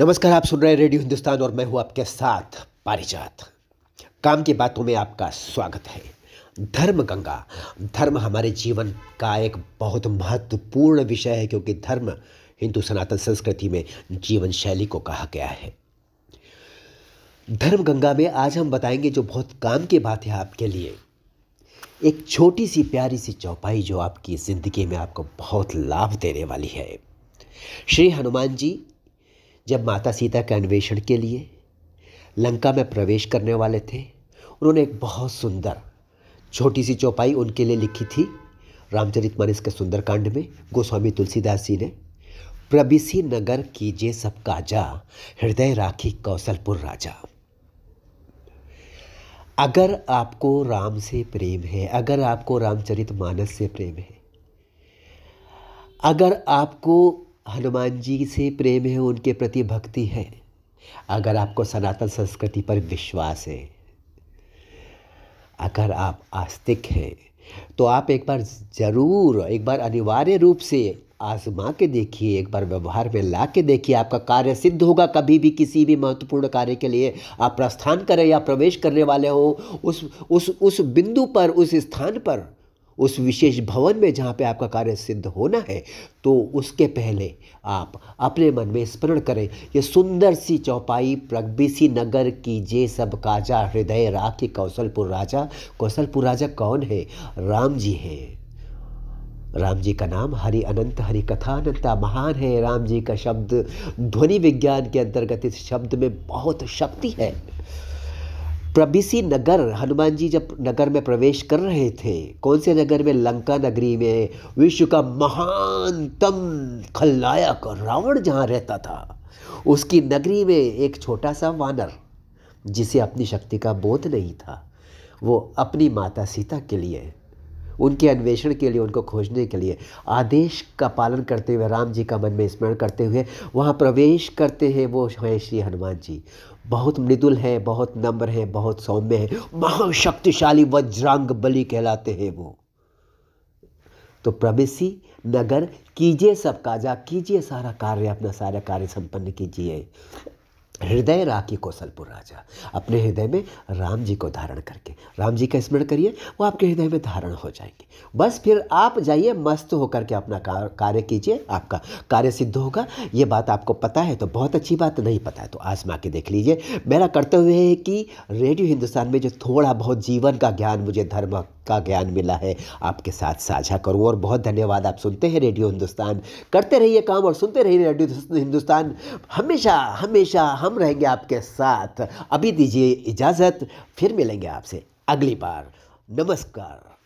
नमस्कार आप सुन रहे हैं रेडियो हिंदुस्तान और मैं हूं आपके साथ पारिजात काम की बातों में आपका स्वागत है धर्म गंगा धर्म हमारे जीवन का एक बहुत महत्वपूर्ण विषय है क्योंकि धर्म हिंदू सनातन संस्कृति में जीवन शैली को कहा गया है धर्म गंगा में आज हम बताएंगे जो बहुत काम की बात है आपके लिए एक छोटी सी प्यारी सी चौपाई जो आपकी ज़िंदगी में आपको बहुत लाभ देने वाली है श्री हनुमान जी जब माता सीता के अन्वेषण के लिए लंका में प्रवेश करने वाले थे उन्होंने एक बहुत सुंदर छोटी सी चौपाई उनके लिए लिखी थी रामचरित मानस के सुंदरकांड में गोस्वामी तुलसीदास जी ने प्रबिसी नगर कीजे सब काजा हृदय राखी कौशलपुर राजा अगर आपको राम से प्रेम है अगर आपको रामचरित मानस से प्रेम है अगर आपको हनुमान जी से प्रेम है उनके प्रति भक्ति है अगर आपको सनातन संस्कृति पर विश्वास है अगर आप आस्तिक हैं तो आप एक बार ज़रूर एक बार अनिवार्य रूप से आजमा के देखिए एक बार व्यवहार में ला के देखिए आपका कार्य सिद्ध होगा कभी भी किसी भी महत्वपूर्ण कार्य के लिए आप प्रस्थान करें या प्रवेश करने वाले हो उस उस उस बिंदु पर उस स्थान पर उस विशेष भवन में जहाँ पे आपका कार्य सिद्ध होना है तो उसके पहले आप अपने मन में स्मरण करें ये सुंदर सी चौपाई प्रगबीसी नगर की जे सब काजा हृदय राखी कौशलपुर राजा कौशलपुर राजा कौन है राम जी हैं राम जी का नाम हरि अनंत हरि कथा अनंता महान है राम जी का शब्द ध्वनि विज्ञान के अंतर्गत इस शब्द में बहुत शक्ति है प्रबिसी नगर हनुमान जी जब नगर में प्रवेश कर रहे थे कौन से नगर में लंका नगरी में विश्व का महानतम खलनायक रावण जहाँ रहता था उसकी नगरी में एक छोटा सा वानर जिसे अपनी शक्ति का बोध नहीं था वो अपनी माता सीता के लिए उनके अन्वेषण के लिए उनको खोजने के लिए आदेश का पालन करते हुए राम जी का मन में स्मरण करते हुए वहाँ प्रवेश करते हैं वो हैं श्री हनुमान जी बहुत मृदुल हैं बहुत नम्र हैं बहुत सौम्य हैं महाशक्तिशाली वज्रांग बलि कहलाते हैं वो तो प्रवेशी नगर कीजिए सब काजा कीजिए सारा कार्य अपना सारा कार्य संपन्न कीजिए हृदय राखी कौशलपुर राजा अपने हृदय में राम जी को धारण करके राम जी का स्मरण करिए वो आपके हृदय में धारण हो जाएंगे बस फिर आप जाइए मस्त होकर के अपना कार्य कीजिए आपका कार्य सिद्ध होगा ये बात आपको पता है तो बहुत अच्छी बात नहीं पता है तो आजमा के देख लीजिए मेरा कर्तव्य है कि रेडियो हिंदुस्तान में जो थोड़ा बहुत जीवन का ज्ञान मुझे धर्म का ज्ञान मिला है आपके साथ साझा करूँ और बहुत धन्यवाद आप सुनते हैं रेडियो हिंदुस्तान करते रहिए काम और सुनते रहिए रेडियो हिंदुस्तान हमेशा हमेशा हम रहेंगे आपके साथ अभी दीजिए इजाज़त फिर मिलेंगे आपसे अगली बार नमस्कार